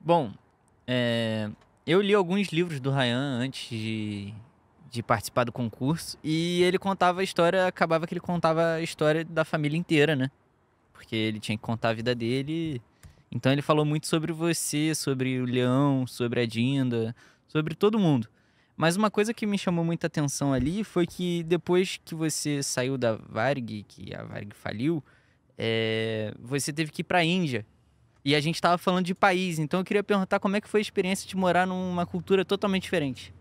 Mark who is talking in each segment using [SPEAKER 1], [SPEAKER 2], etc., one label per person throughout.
[SPEAKER 1] Bom, é, eu li alguns livros do Ryan antes
[SPEAKER 2] de, de participar do concurso e ele contava a história, acabava que ele contava a história da família inteira, né? Porque ele tinha que contar a vida dele. Então ele falou muito sobre você, sobre o Leão, sobre a Dinda, sobre todo mundo. Mas uma coisa que me chamou muita atenção ali foi que depois que você saiu da Varg,
[SPEAKER 1] que a Varg faliu, é, você teve que ir para a Índia e a gente estava
[SPEAKER 2] falando de país, então eu queria perguntar como é que foi a experiência de morar numa cultura totalmente diferente.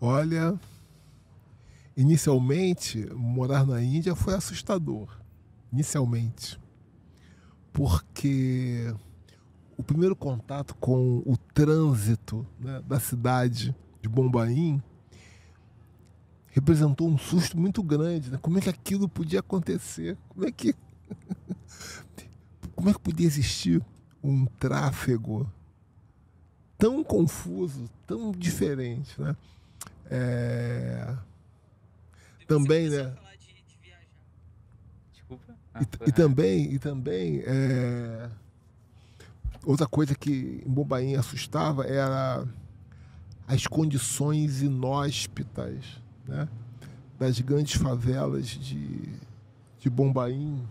[SPEAKER 2] Olha, inicialmente morar na Índia foi assustador. Inicialmente, porque o primeiro contato com o trânsito né, da cidade de Bombaim representou um susto muito grande. Né? Como é que aquilo podia acontecer? Como é que como é que podia existir um tráfego tão confuso, tão diferente, né? É... Também, né? De, Desculpa. Ah, e, e também, e também, é... outra coisa que em Bombaim assustava era as condições inóspitas, né? Das grandes favelas de, de Bombaim,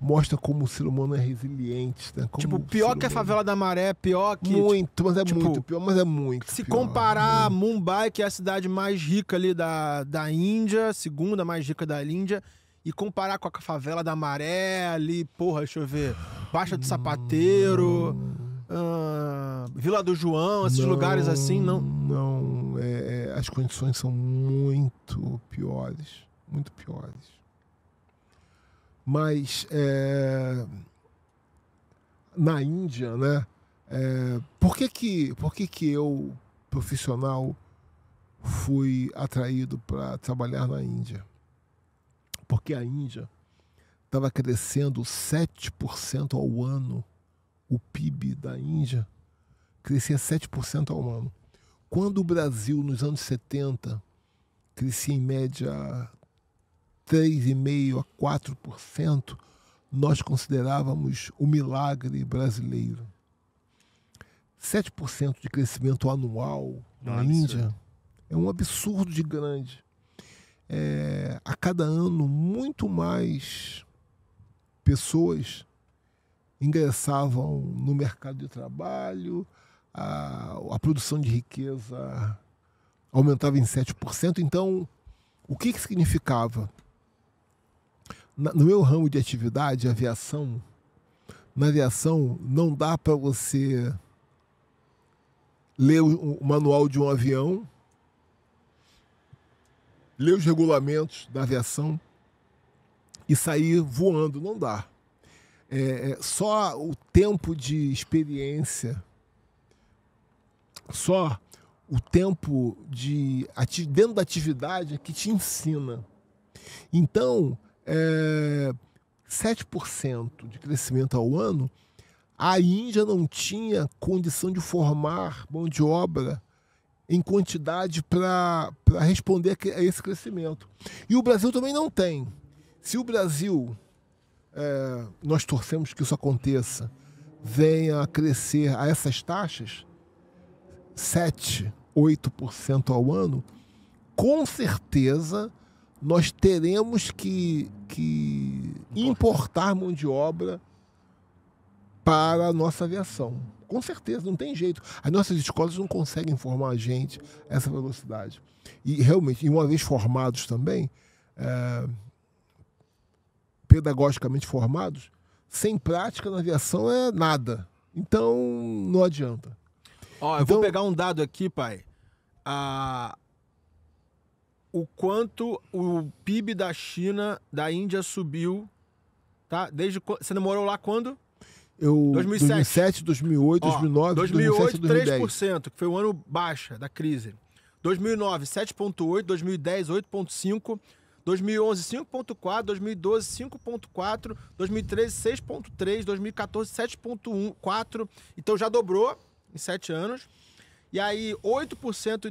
[SPEAKER 2] mostra como o ser humano é resiliente. Né? Como tipo, pior que a
[SPEAKER 1] favela da Maré, pior que. Muito, mas é tipo, muito pior, mas
[SPEAKER 2] é muito. Se pior, comparar
[SPEAKER 1] né? Mumbai, que é a cidade mais rica ali da, da Índia, segunda mais rica da Índia, e comparar com a favela da Maré ali, porra, deixa eu ver, Baixa do Sapateiro. Hum... Vila do João, esses não, lugares assim, não?
[SPEAKER 2] Não, é, é as condições são muito piores, muito piores mas é, na Índia, né? É, por que que, por que que eu, profissional, fui atraído para trabalhar na Índia? Porque a Índia estava crescendo 7% ao ano. O PIB da Índia crescia 7% ao ano. Quando o Brasil, nos anos 70, crescia em média 3,5% a 4%, nós considerávamos o milagre brasileiro. 7% de crescimento anual na Índia é um absurdo de grande. É, a cada ano, muito mais pessoas ingressavam no mercado de trabalho, a, a produção de riqueza aumentava em 7%. Então, o que, que significava? no meu ramo de atividade, aviação, na aviação não dá para você ler o manual de um avião, ler os regulamentos da aviação e sair voando, não dá. É, é só o tempo de experiência, só o tempo de dentro da atividade é que te ensina. Então, é, 7% de crescimento ao ano, a Índia não tinha condição de formar mão de obra em quantidade para responder a esse crescimento. E o Brasil também não tem. Se o Brasil, é, nós torcemos que isso aconteça, venha a crescer a essas taxas, 7, 8% ao ano, com certeza nós teremos que, que importar mão de obra para a nossa aviação. Com certeza, não tem jeito. As nossas escolas não conseguem formar a gente essa velocidade. E realmente, uma vez formados também, é, pedagogicamente formados, sem prática na aviação é nada. Então, não adianta. Ó, eu então, vou pegar um dado aqui, pai.
[SPEAKER 1] A, o quanto o PIB da China, da Índia subiu, tá? Desde você morou lá quando?
[SPEAKER 2] Eu 2007, 2007 2008, Ó, 2009, 2008, 2007,
[SPEAKER 1] 3%, que foi o um ano baixa da crise. 2009, 7.8, 2010, 8.5, 2011, 5.4, 2012, 5.4, 2013, 6.3, 2014, 7.4. Então já dobrou em 7 anos. E aí 8%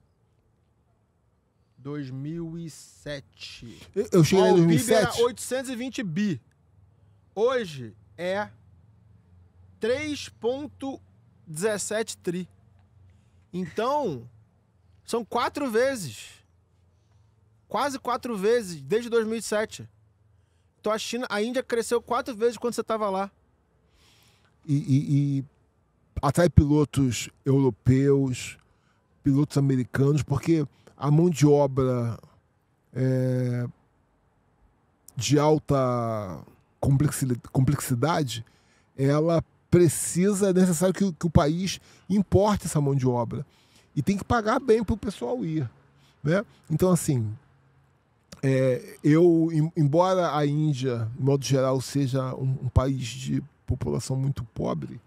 [SPEAKER 1] 2007. Eu, cheguei em 2007? O PIB era 820 bi. Hoje é 3.17 tri. Então, são quatro vezes. Quase quatro vezes desde 2007. Então a China, a Índia cresceu quatro vezes quando você estava lá.
[SPEAKER 2] E, e, e atrai pilotos europeus, pilotos americanos, porque a mão de obra é, de alta complexidade, ela precisa, é necessário que, que, o país importe essa mão de obra. E tem que pagar bem para o pessoal ir. Né? Então, assim, é, eu, embora a Índia, de modo geral, seja um, um país de população muito pobre,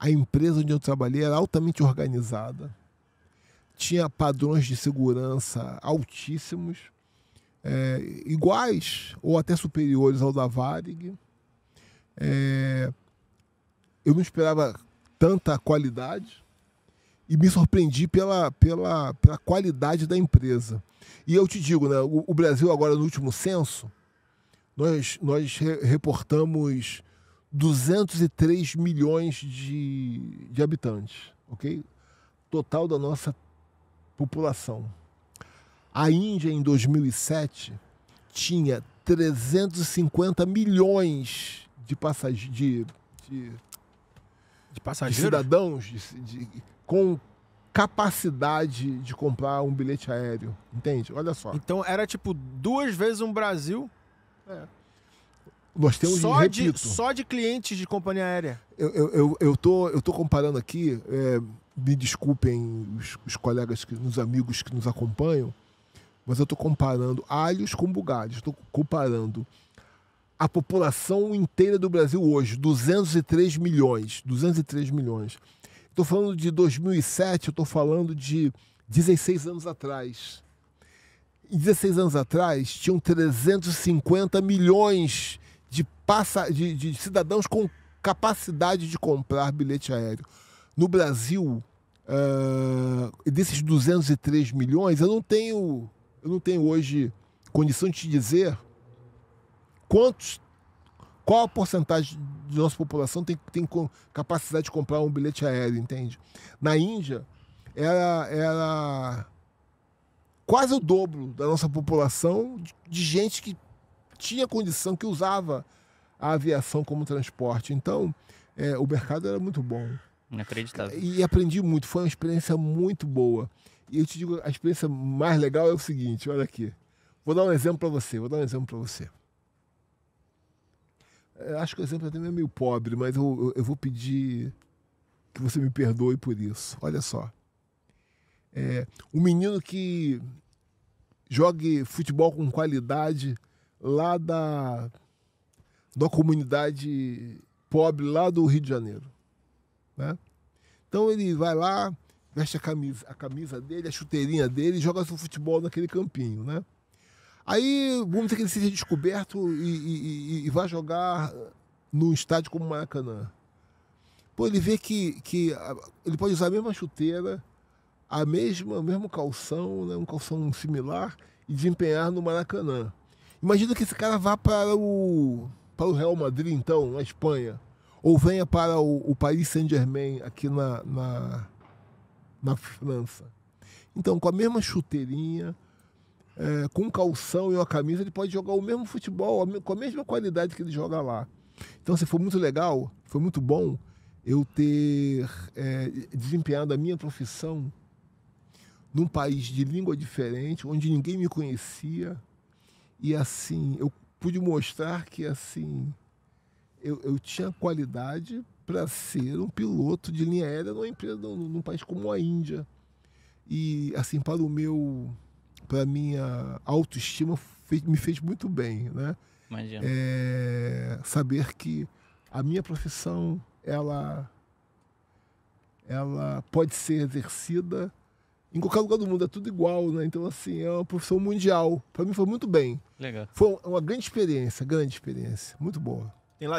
[SPEAKER 2] a empresa onde eu trabalhei era altamente organizada tinha padrões de segurança altíssimos, é, iguais ou até superiores ao da Varig. É, eu não esperava tanta qualidade e me surpreendi pela, pela, pela qualidade da empresa. E eu te digo, né, o, o Brasil agora no último censo, nós, nós reportamos 203 milhões de, de habitantes, ok? Total da nossa população. A Índia, em 2007, tinha 350 milhões de passageiros. De, de, de, passageiros? de cidadãos de, de, com capacidade de comprar um bilhete aéreo. Entende? Olha só. Então era tipo duas vezes um Brasil. É. Nós temos só, repito, de, só
[SPEAKER 1] de clientes de companhia aérea.
[SPEAKER 2] Eu, eu, eu, eu, tô, eu tô comparando aqui. É, me desculpem os, os colegas, que, os amigos que nos acompanham, mas eu estou comparando alhos com bugalhos. Estou comparando a população inteira do Brasil hoje, 203 milhões, 203 milhões. Estou falando de 2007, estou falando de 16 anos atrás. Em 16 anos atrás, tinham 350 milhões de, passa, de, de cidadãos com capacidade de comprar bilhete aéreo. No Brasil, Uh, desses 203 milhões, eu não tenho, eu não tenho hoje condição de te dizer quantos, qual a porcentagem de nossa população tem, tem capacidade de comprar um bilhete aéreo, entende? Na Índia, era, era quase o dobro da nossa população de, de gente que tinha condição, que usava a aviação como transporte. Então, é, o mercado era muito bom.
[SPEAKER 1] Inacreditável.
[SPEAKER 2] E aprendi muito, foi uma experiência muito boa. E eu te digo, a experiência mais legal é o seguinte, olha aqui. Vou dar um exemplo para você, vou dar um exemplo para você. Eu é, acho que o exemplo é até é meio pobre, mas eu, eu, vou pedir que você me perdoe por isso. Olha só. É, um menino que jogue futebol com qualidade lá da, da comunidade pobre lá do Rio de Janeiro. Né? Então ele vai lá, veste a camisa, a camisa dele, a chuteirinha dele, joga seu futebol naquele campinho, né? Aí vamos ter que ele seja descoberto e, e, e vai jogar num estádio como o Maracanã. Pô, ele vê que, que ele pode usar a mesma chuteira, a mesma, mesmo calção, né? um calção similar, e desempenhar no Maracanã. Imagina que esse cara vá para o, para o Real Madrid, então, na Espanha ou venha para o, o Paris Saint-Germain aqui na, na, na, França. Então, com a mesma chuteirinha, é, com um calção e uma camisa, ele pode jogar o mesmo futebol, com a mesma qualidade que ele joga lá. Então, se assim, foi muito legal, foi muito bom eu ter é, desempenhado a minha profissão num país de língua diferente, onde ninguém me conhecia. E assim, eu pude mostrar que assim eu, eu tinha qualidade para ser um piloto de linha aérea numa empresa, num, num país como a Índia. E, assim, para o meu, para minha autoestima, fez, me fez muito bem, né? Imagina. É, saber que a minha profissão, ela, ela pode ser exercida em qualquer lugar do mundo, é tudo igual, né? Então, assim, é uma profissão mundial. Para mim foi muito bem. Legal. Foi uma grande experiência, grande experiência, muito boa.